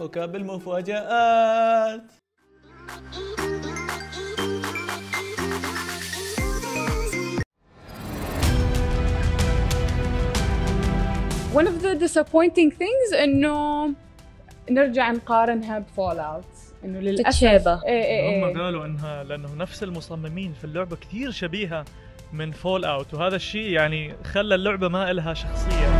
نلحقك بالمفاجآت One of the disappointing things انه نرجع نقارنها بفول اوت انه للاسف تتشابه ايه ايه هم إيه. قالوا انها لانه نفس المصممين في اللعبه كثير شبيهه من فول اوت وهذا الشيء يعني خلى اللعبه ما لها شخصيه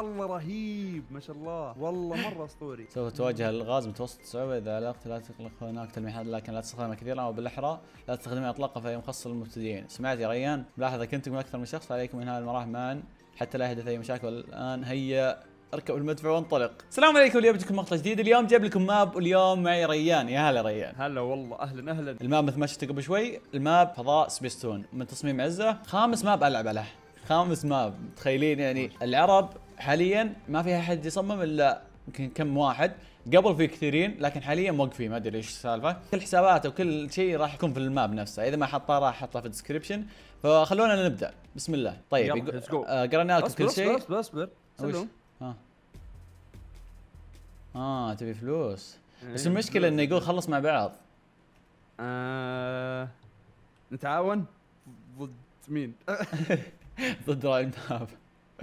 والله رهيب ما شاء الله والله مره اسطوري سوف تواجه الغاز متوسط الصعوبه اذا علقت لا تقلق هناك تلميحات لكن لا تستخدمها كثيرا او بالاحرى لا تستخدمها اطلاقا فهي مخصصه للمبتدئين سمعت يا ريان ملاحظه من اكثر من شخص عليكم انهاء المراحل معا حتى لا يحدث اي مشاكل الان هيا اركب المدفع وانطلق السلام عليكم اليوم جبتكم مقطع جديد اليوم جايب لكم ماب واليوم معي ريان يا هلا ريان هلا والله اهلا اهلا الماب مثل ما شفت قبل شوي الماب فضاء سبيستون من تصميم عزه خامس ماب العب عليه خامس ماب متخيلين يعني العرب حاليا ما فيها احد يصمم الا يمكن كم واحد قبل في كثيرين لكن حاليا موقفين ما ادري ايش السالفه كل حساباته وكل شيء راح يكون في الماب نفسه اذا ما حطه راح احطه في الديسكربشن فخلونا نبدا بسم الله طيب آه، قرينا لكم كل شيء اصبر اصبر اصبر ها اه تبي فلوس إيه. بس المشكله انه يقول خلص مع بعض آه، نتعاون ضد مين؟ ضد راعي الماب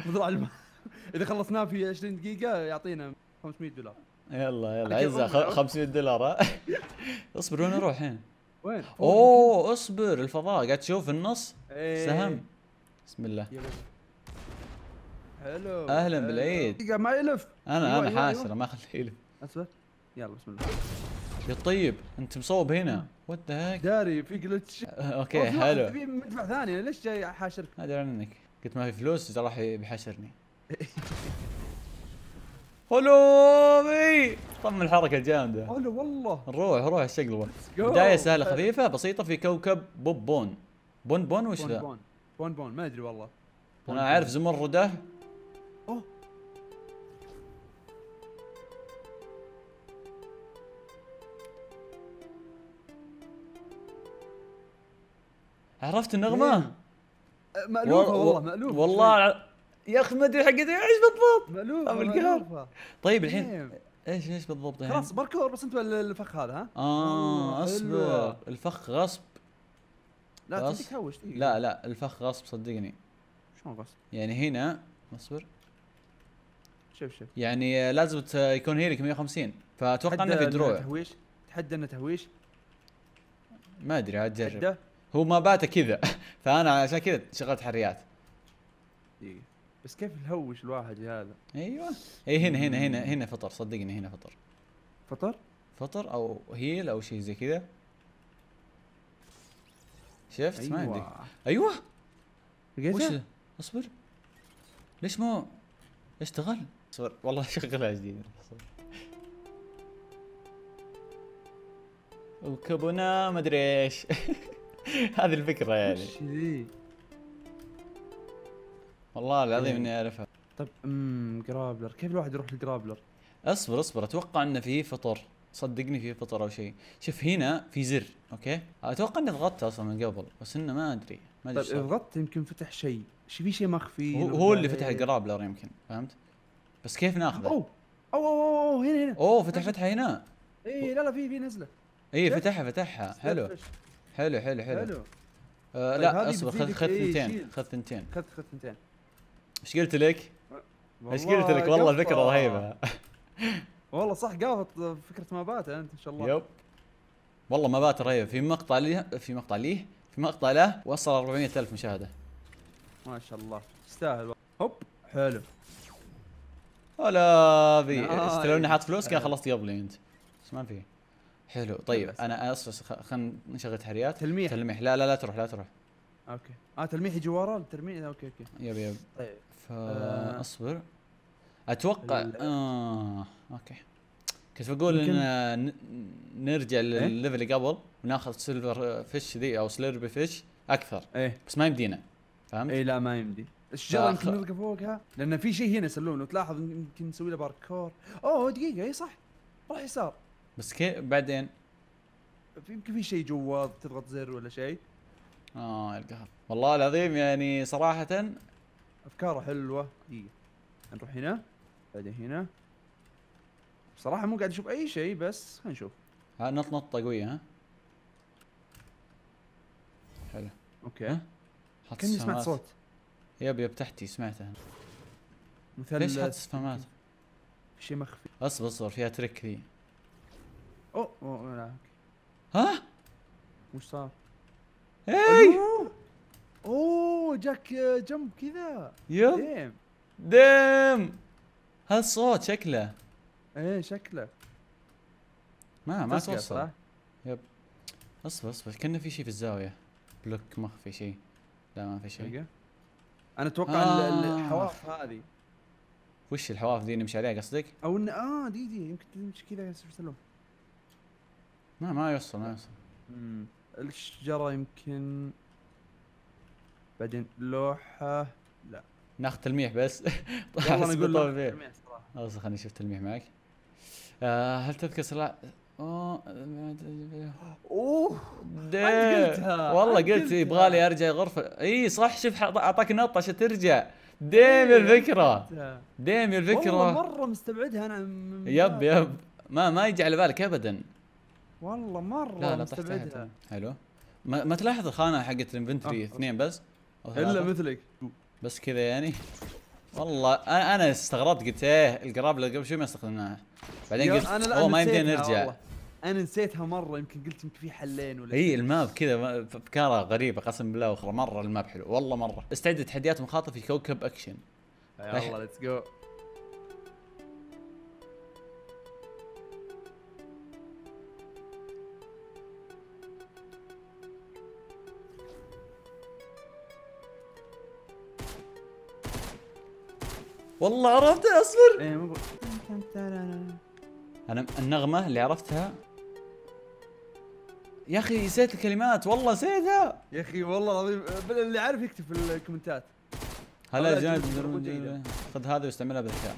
ضد راعي الماب اذا خلصناه في 20 دقيقه يعطينا 500 دولار يلا يلا عزه 500 دولار اصبر وين اروح الحين؟ وين؟ اوه اصبر الفضاء قاعد تشوف النص إيه. سهم بسم الله حلو اهلا بالعيد ما يلف انا أيوة، انا أيوة، حاسره أيوة. ما اخليه يلف اصبر يلا بسم الله يا طيب انت مصوب هنا وات ذا هيك داري في جلتش أه، اوكي حلو في مدفع ثاني ليش جاي حاشرك؟ ما ادري عنك قلت ما في فلوس راح بحشرني بي طم الحركة الجامدة هلو والله نروح نروح الشقلبة بداية سهلة خفيفة بسيطة في كوكب بون بون بون وش ذا؟ بون بون بون ما ادري والله انا اعرف زمردة اوه عرفت النغمة؟ إيه. مألوفة والله مألوفة والله يا اخي ما ادري حقته ايش بالضبط مألوفة مالوفه طيب الحين ايش ايش بالضبط يعني؟ خلاص باركور بس انت الفخ هذا ها؟ اه اصبر الفخ غصب لا تهوش لا لا الفخ غصب صدقني شلون غصب؟ يعني هنا اصبر شوف شوف يعني لازم يكون هيلك 150 فاتوقع انه في دروع تهويش تحدى انه تهويش ما ادري عاد جرب هو ما بات كذا فانا عشان كذا شغلت حريات دقيقة بس كيف الهوش الواحد هذا ايوه اي هنا هنا هنا هنا فطر صدقني هنا فطر فطر فطر او هيل او شيء زي كذا شفت أيوة. ما عندي ايوه, أيوة. وش ده؟ اصبر ليش ما اشتغل اصبر والله شغلها جديد وكبنا مدري ايش هذه الفكره يعني والله العظيم إيه. اني اعرفها طيب امم جرابلر كيف الواحد يروح لجرابلر؟ اصبر اصبر اتوقع انه في فطر صدقني في فطر او شيء شوف هنا في زر اوكي اتوقع اني ضغطت اصلا من قبل بس انه ما ادري ما ادري طيب ضغطت يمكن فتح شيء شي في شيء مخفي هو, هو اللي فتح الجرابلر يمكن فهمت بس كيف ناخذه اوه اوه اوه اوه هنا هنا اوه فتح فتحه هنا اي لا لا في في نزله اي فتحها فتحها حلو حلو حلو حلو, حلو. آه طيب لا اصبر خذ خذ إيه، ثنتين خذ ثنتين خذ خذ ثنتين ايش قلت لك؟ ايش قلت لك؟ والله فكره رهيبه والله صح قافط فكره ما بات انت ان شاء الله يب والله بات رهيبه في مقطع لي في مقطع ليه في مقطع له وصل 400000 مشاهده ما شاء الله تستاهل هوب حلو هلا بي لو لو حاط فلوس كان خلصت قبلي انت بس ما في حلو طيب انا اسف خلنا نشغل تحريات تلميح تلميح لا لا لا تروح لا تروح اوكي اه تلميحي جواره الترميح اوكي اوكي يب يب طيب فاصبر آه. اتوقع اه اوكي كنت بقول ان نرجع إيه. للليفل اللي قبل وناخذ سيلفر فيش ذي او سليربي فيش اكثر ايه بس ما يمدينا فهمت؟ اي لا ما يمدي الشجره يمكن نلقى فوقها لان في شيء هنا سلون وتلاحظ تلاحظ يمكن نسوي له باركور اوه دقيقه اي صح روح يسار بس كيف بعدين يمكن في شيء جوا تضغط زر ولا شيء اه القهر والله العظيم يعني صراحة افكاره حلوة دقيقة نروح هنا بعدين هنا بصراحة مو قاعد اشوف اي شيء بس خلينا نشوف ها نط نطة قوية ها حلو اوكي ها؟ كاني سمعت صوت يب يب تحتي سمعته مثلث ليش حاط سفامات؟ شيء مخفي اصبر اصبر فيها تريك ذي اوه اوه لا ها؟ وش صار؟ اي جاك آه، جنب كذا يب ديم ديم هالصوت شكله ايه شكله ما ما توصل يب اصبر اصبر كنا في شيء في الزاويه بلوك مخفي شيء لا ما في شيء إيه. انا اتوقع آه. الحواف هذه وش الحواف ذي نمشي عليها قصدك؟ او ان اه دي دي يمكن تمشي كذا ما ما يوصل ما يوصل امم الشجره يمكن بعدين لوحه لا ناخذ تلميح بس والله طيب، نقول تلميح صراحه خلاص خليني اشوف تلميح معك آه هل تذكر سلا اوه اوه والله قلت إيه، يبغى لي ارجع غرفه اي صح شوف اعطاك نطه عشان ترجع إيه، ديم الفكره ديم الفكره والله مره مستبعدها انا يب يب ما ما يجي على بالك ابدا والله مره لا لا مستبعدها حلو ما, ما تلاحظ الخانه حقت الانفنتوري آه، اثنين بس الا مثلك بس كذا يعني والله انا استغربت قلت ايه القرابله اللي قبل شوي ما استخدمناها بعدين قلت اوه ما يمدينا نرجع والله. انا نسيتها مره يمكن قلت يمكن في حلين ولا اي الماب كذا افكاره غريبه قسم بالله اخرى مره الماب حلو والله مره استعد تحديات مخاطر في كوكب اكشن يلا ليتس جو والله عرفتها اصبر ايه مو انا النغمه اللي عرفتها يا اخي نسيت الكلمات والله نسيتها يا اخي والله العظيم اللي عارف يكتب في الكومنتات هلا جاد خذ هذا واستعملها بالذكاء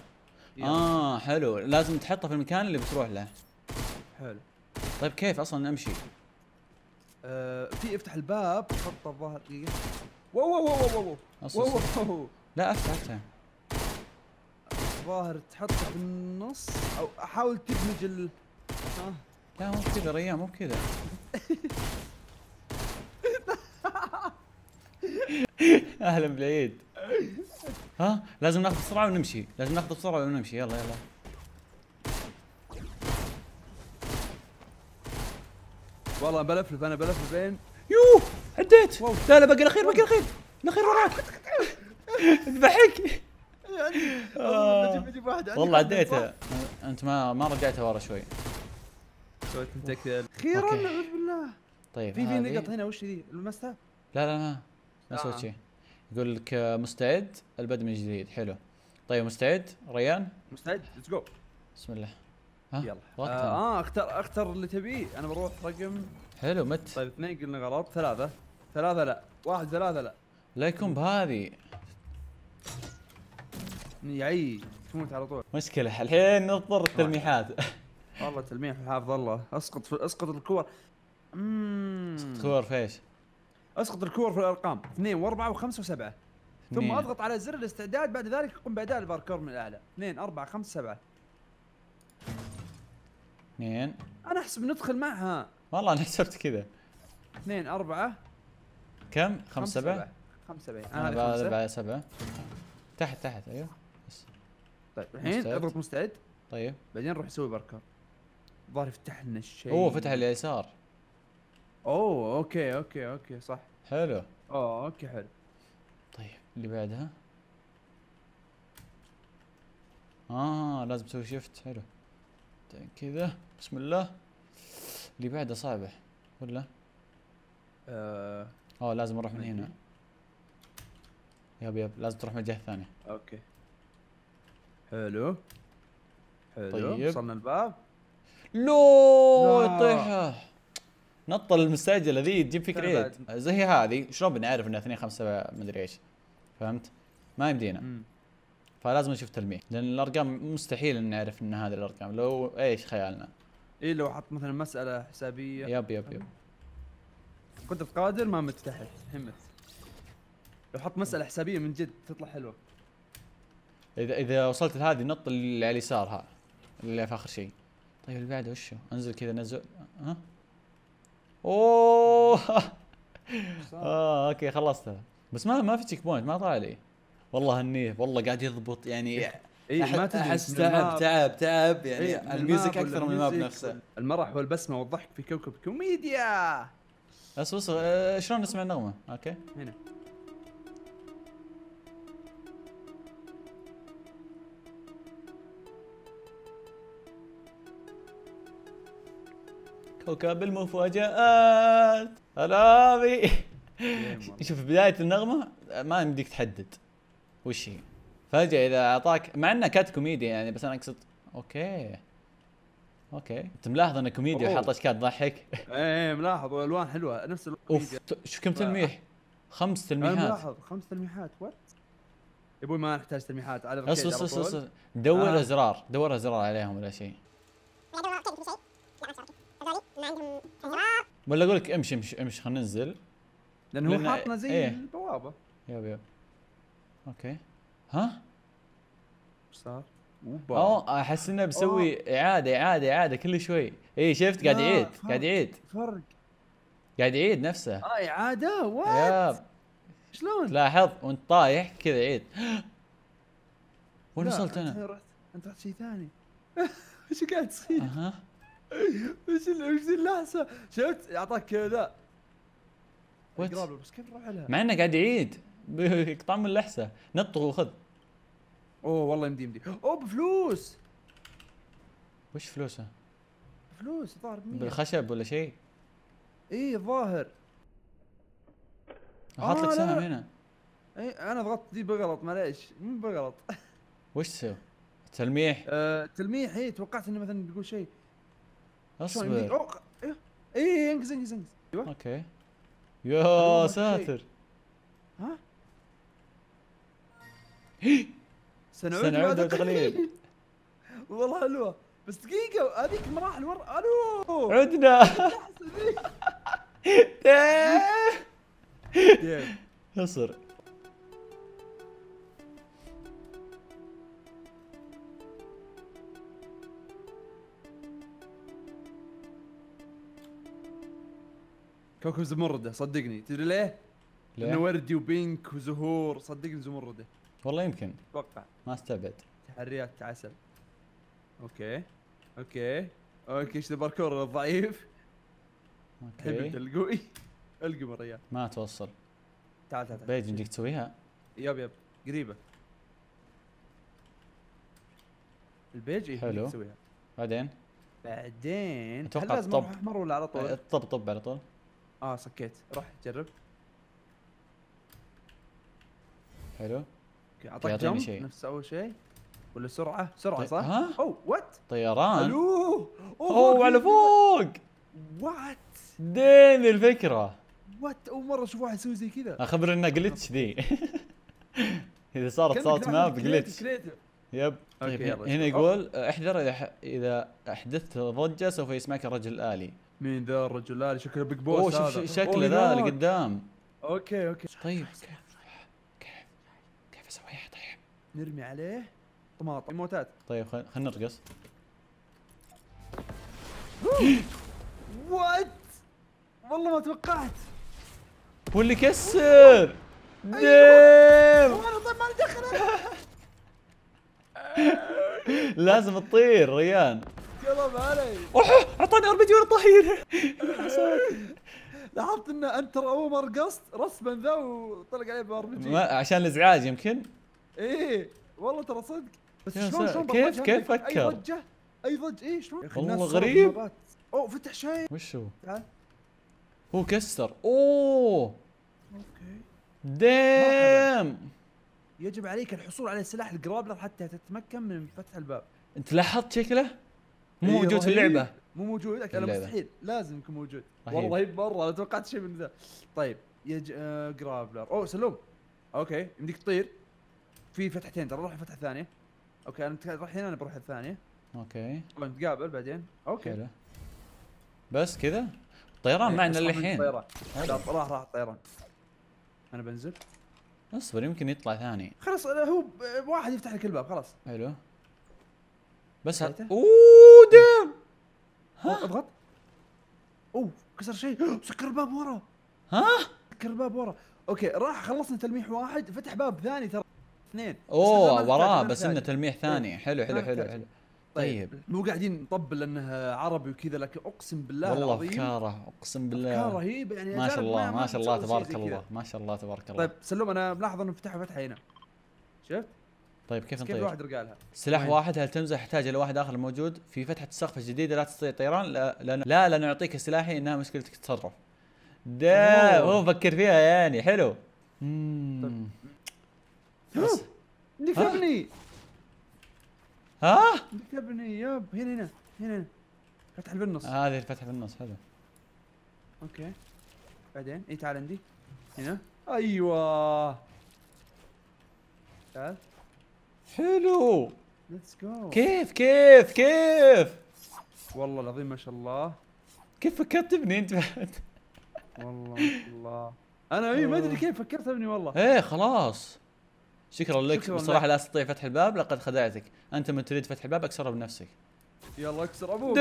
اه حلو لازم تحطه في المكان اللي بتروح له حلو طيب كيف اصلا امشي؟ آه في افتح الباب حط الظهر دقيقه واو واو واو واو واو لا افتح افتح الظاهر تحطه في النص او احاول تدمج ال لا مو كذا ريان مو كذا اهلا بالعيد ها لازم ناخذ بسرعه ونمشي لازم ناخذ بسرعه ونمشي يلا يلا والله بلفلف انا بلفلف بين إيه؟ يوه عديت لا لا باقي الاخير باقي الاخير الاخير وراك اذبحك بجيب آه. واحد والله عديته انت ما ما رجعت ورا شوي سويت انتكل اخيرا اعوذ بالله طيب في في نقط هنا وش ذي لمستها؟ لا لا ما ما سويت آه. شيء يقول لك آه، مستعد البدء من جديد حلو طيب مستعد ريان؟ مستعد ليتس جو بسم الله ها يلا آه, اه اختر اختر اللي تبيه انا بروح رقم حلو مت طيب اثنين قلنا غلط ثلاثة ثلاثة لا واحد ثلاثة لا لا يكون بهذه يعي تموت على طول مشكله الحين نضطر التلميحات والله تلميح حافظ الله اسقط في اسقط الكور اممم اسقط الكور في ايش؟ اسقط الكور في الارقام اثنين واربعه وخمسه وسبعه ثم اضغط على زر الاستعداد بعد ذلك قم باداء الباركور من الاعلى اثنين اربعه خمسه سبعه اثنين انا احسب ندخل معها والله انا حسبت كذا اثنين اربعه كم؟ خمسه سبعه خمسه سبعه انا سبعة. سبعه تحت تحت ايوه طيب الحين اضغط مستعد طيب بعدين روح سوي بركه الظاهر فتح لنا الشيء اوه فتح اليسار اوه اوكي اوكي اوكي صح حلو اوه اوكي حلو طيب اللي بعدها اه لازم تسوي شيفت حلو كذا بسم الله اللي بعده صعبه ولا؟ آه اوه لازم اروح من هنا يب يب لازم تروح من الجهه الثانيه اوكي حلو حلو طيب. وصلنا الباب لو يطيح نطة المستعجلة ذي تجيب فيك عيد طيب، زي هذه شلون بنعرف انها 2 5 مدري ايش فهمت؟ ما يمدينا مم. فلازم نشوف تلميح لان الارقام مستحيل ان نعرف ان هذه الارقام لو ايش خيالنا اي لو حط مثلا مسألة حسابية يب يب يب كنت قادر ما متفتحت همت لو حط مسألة حسابية من جد تطلع حلوة اذا اذا وصلت لهذه نط اللي على يسارها اللي في اخر شيء طيب اللي بعده وشو انزل كذا نزل ها اوه اه اوكي خلصتها بس ما ما في تشيك بوينت ما طلع لي والله هنيه والله قاعد يضبط يعني إيه, إيه، ما احس تعب تعب تعب يعني إيه الميوزك اكثر من الماب نفسه المرح والبسمه والضحك في كوكب كوميديا بس بس آه، شلون نسمع النغمه اوكي هنا يلحقك بالمفاجآت بي شوف بداية النغمة ما يمديك تحدد وش هي فجأة إذا أعطاك مع إنها كانت كوميديا يعني بس أنا أقصد أوكي اوكي انت ملاحظ ان كوميديا وحاط اشكال تضحك ايه, إيه، ملاحظ والوان حلوه نفس اوف شوف كم تلميح خمس تلميحات انا ملاحظ خمس تلميحات وات يا ابوي ما نحتاج تلميحات على اصبر اصبر دور آه. ازرار دور ازرار عليهم ولا شيء ما عندهم ولا اقول لك امشي امشي امشي خلينا ننزل لانه هو حاطنا زي ايه. البوابه يب يب اوكي ها؟ ايش صار؟ اوه احس انه بسوي اعاده اعاده اعاده كل شوي اي شفت قاعد يعيد قاعد يعيد فرق قاعد يعيد نفسه اه اعاده وات شلون؟ لاحظ وانت طايح كذا عيد وين وصلت انا؟ انت رحت شيء ثاني ايش قاعد تصير؟ اها وش وش ذي اللحسه شفت اعطاك كذا بس كيف نروح لها؟ مع انه قاعد يعيد يقطع من اللحسه نط وخذ اوه والله يمدي يمدي اوه بفلوس وش فلوسه؟ فلوس ظاهر بالخشب ولا شيء اي ظاهر حاط لك آه، سهم هنا اي انا ضغطت دي بغلط معليش مو بغلط وش تسوي؟ تلميح؟ آه تلميح اي توقعت انه مثلا بيقول شيء اصبر اي انقز انقز انقز ايوه اوكي يا ساتر ها سنعود سنعود وتقليل والله حلوه بس دقيقة هذيك المراحل ورا الو عدنا إيه. اصبر كوكب زمرده صدقني تدري ليه؟ لانه وردي وبينك وزهور صدقني زمرده والله يمكن اتوقع ما استبعد تحريات عسل اوكي اوكي اوكي ايش الباركور الضعيف؟ اوكي تبي القوي القمر يا ما توصل تعال تعال بيج نجيك تسويها يب يب قريبه البيج ايه حلو تسويها بعدين بعدين اتوقع لازم اروح احمر ولا على طول؟ الطبطب على طول طب علي طول اه صكيت روح جرب حلو اوكي اعطاك جم شيء. نفس اول شيء ولا سرعه سرعه صح؟ ها؟ اوه وات طيران الو اوه, أوه على فوق وات دين الفكره وات اول مره اشوف واحد يسوي زي كذا اخبر انه جلتش ذي اذا صارت صارت ما بجلتش يب طيب هنا يقول احذر اذا اذا احدثت ضجه سوف يسمعك الرجل الالي مين ذا الرجل لا شكله بيج بوس اوه شوف شكله ذا اللي قدام اوكي اوكي طيب كيف طيب. كيف كيف اسويها طيب نرمي عليه طماطم موتات طيب خلينا نرقص وات والله ما توقعت هو اللي كسر ديم أيوه. طيب ما دخل لازم تطير ريان قلب علي اوه اعطاني ار بي جي وانا لاحظت ان انت اومر رقصت رسما ذا وطلق عليه بار بي جي عشان الازعاج يمكن ايه والله ترى صدق بس شلون شلون كيف كيف يعني فكر اي ضجه اي ضجه اي شلون والله غريب اوه فتح شيء وش هو؟ هو كسر اوه اوكي ديم يجب عليك الحصول على سلاح الجرابلر حتى تتمكن من فتح الباب انت لاحظت شكله؟ مو إيه، موجود في اللعبه مو موجود انا مستحيل لازم يكون موجود والله مره ما توقعت شيء من ذا طيب يج آه جرافلر اوه سلوم اوكي يمديك تطير في فتحتين ترى روح الفتحه الثانيه اوكي انا راح هنا انا بروح الثانيه اوكي نتقابل بعدين اوكي حلو. بس كذا طيران إيه، معنا للحين راح راح الطيران انا بنزل اصبر يمكن يطلع ثاني خلاص هو واحد يفتح لك الباب خلاص حلو بس ه... اوه دام ها اضغط اوه كسر شيء سكر الباب ورا ها سكر الباب ورا اوكي راح خلصنا تلميح واحد فتح باب ثاني ترى اثنين اوه وراه بس انه تلميح إيه، ثاني حلو حلو حلو حلو طيب،, طيب مو قاعدين نطبل لانه عربي وكذا لكن اقسم بالله والله العظيم افكاره اقسم بالله افكاره رهيبه يعني ما شاء الله ما شاء الله تبارك الله ما شاء الله تبارك الله طيب سلم انا ملاحظ انه فتحوا فتحه هنا شفت؟ طيب كيف نطير؟ واحد الواحد رقالها؟ سلاح مين. واحد هل تمزح يحتاج الى واحد اخر موجود في فتحه السقف الجديده لا تستطيع الطيران لا لا لا لن اعطيك سلاحي انها مشكلتك تتصرف. دا هو فكر فيها يعني حلو. اممم نكبني طيب. ها؟ نكبني يب هنا هنا هنا فتح بالنص هذه الفتحه بالنص حلو. اوكي بعدين اي تعال عندي هنا ايوه تعال حلو ليتس جو كيف كيف كيف والله العظيم ما شاء الله كيف فكرت ابني انت بعد والله ما شاء الله انا اي ما ادري كيف فكرت ابني والله ايه خلاص شكرا لك شكرا بصراحه لا استطيع فتح الباب لقد خدعتك انت من تريد فتح الباب اكسره بنفسك يلا اكسر ابوك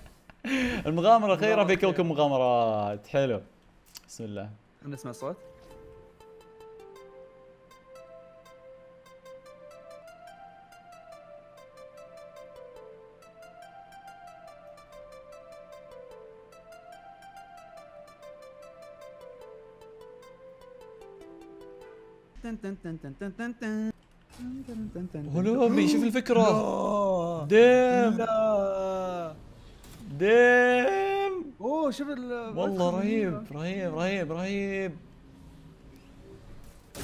المغامره خيره في كوكب مغامرات حلو بسم الله نسمع صوت هلومي شوف الفكرة ديم ديم اوه شوف ال والله رهيب رهيب رهيب رهيب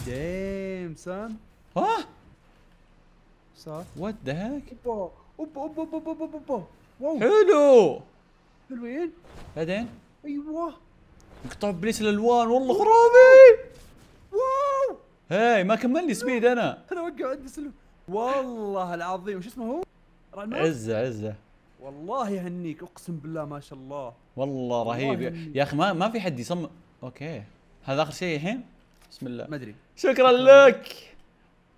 ديم سام ها صار وات ذا هيك اوبا اوبا اوبا اوبا اوبا واو حلو حلوين بعدين ايوه انقطاع بليس الالوان والله خرابي هاي ما كمل لي سبيد انا انا وقع عندي سلم والله العظيم شو اسمه هو؟ عزه عزه والله يهنيك اقسم بالله ما شاء الله والله رهيب والله يا اخي ما ما في حد يصمم اوكي هذا اخر شيء الحين بسم الله ما ادري شكرا, شكرا لك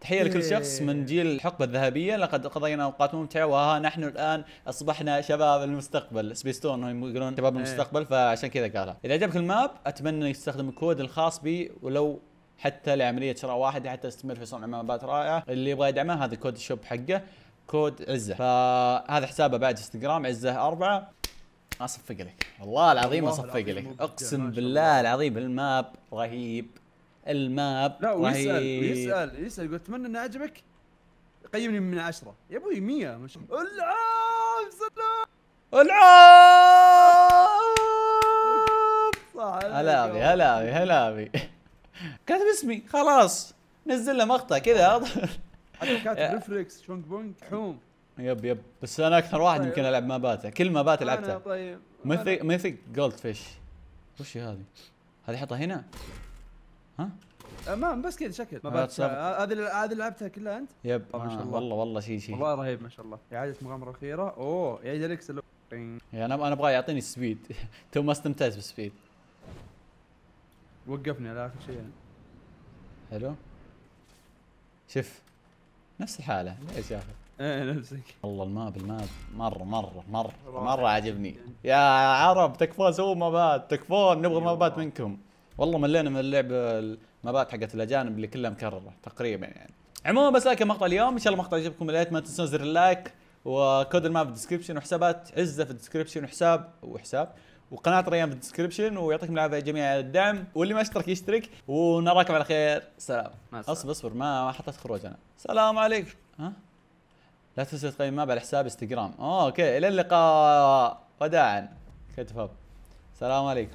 تحية لكل إيه. شخص من جيل الحقبة الذهبية لقد قضينا أوقات ممتعة وها نحن الآن أصبحنا شباب المستقبل سبيستون هم يقولون شباب إيه. المستقبل فعشان كذا قالها إذا عجبك الماب أتمنى يستخدم الكود الخاص بي ولو حتى لعمليه شراء واحد حتى استمر في صنع مبات رائعه اللي يبغى يدعمه هذا كود الشوب حقه كود عزه فهذا حسابه بعد انستغرام عزه أربعة اصفق لك والله العظيم اصفق لك اقسم بالله العظيم الماب رهيب الماب لا ويسال رهيب. ويسال يسال يقول اتمنى انه عجبك قيمني من عشرة يا ابوي 100 مش العاب سلام العاب هلا بي هلا بي هلا بي كاتب اسمي خلاص نزل له مقطع كذا حتى كاتب ريفلكس شونج بونج حوم يب يب بس انا اكثر واحد طيب. يمكن العب ماباته كل مابات لعبتها طيب ميثيك ميثيك جولد فيش وش هذه؟ هذه حطها هنا؟ ها؟ امام بس كذا شكل ما مابات آه، هذه هذه لعبتها كلها انت؟ يب ما شاء آه، الله والله والله شيء شيء والله رهيب ما شاء الله اعاده مغامره اخيره اوه يعيد الاكس انا انا ابغى يعطيني سبيد تو ما استمتعت بالسبيد وقفني على اخر شيء يعني. حلو شف نفس الحاله ليش يا اخي؟ ايه نفسك والله الماب الماب مره مره مره مره عجبني يا عرب تكفون سووا مابات تكفون نبغى أيوة. مابات منكم والله ملينا من اللعبه المابات حقت الاجانب اللي كلها مكرره تقريبا يعني عموما بس لكن مقطع اليوم ان شاء الله مقطع يعجبكم بدايه ما تنسون زر اللايك وكود الماب في الديسكربشن وحسابات عزه في الديسكربشن وحساب وحساب وقناه ريان بالدسكربشن ويعطيكم العافيه جميع الدعم واللي ما اشترك يشترك ونراكم على خير سلام اصبر اصبر ما حطيت خروج انا سلام عليكم ها لا تنسى تقيم ماب على حساب انستغرام اوكي الى اللقاء وداعا كتفب سلام عليكم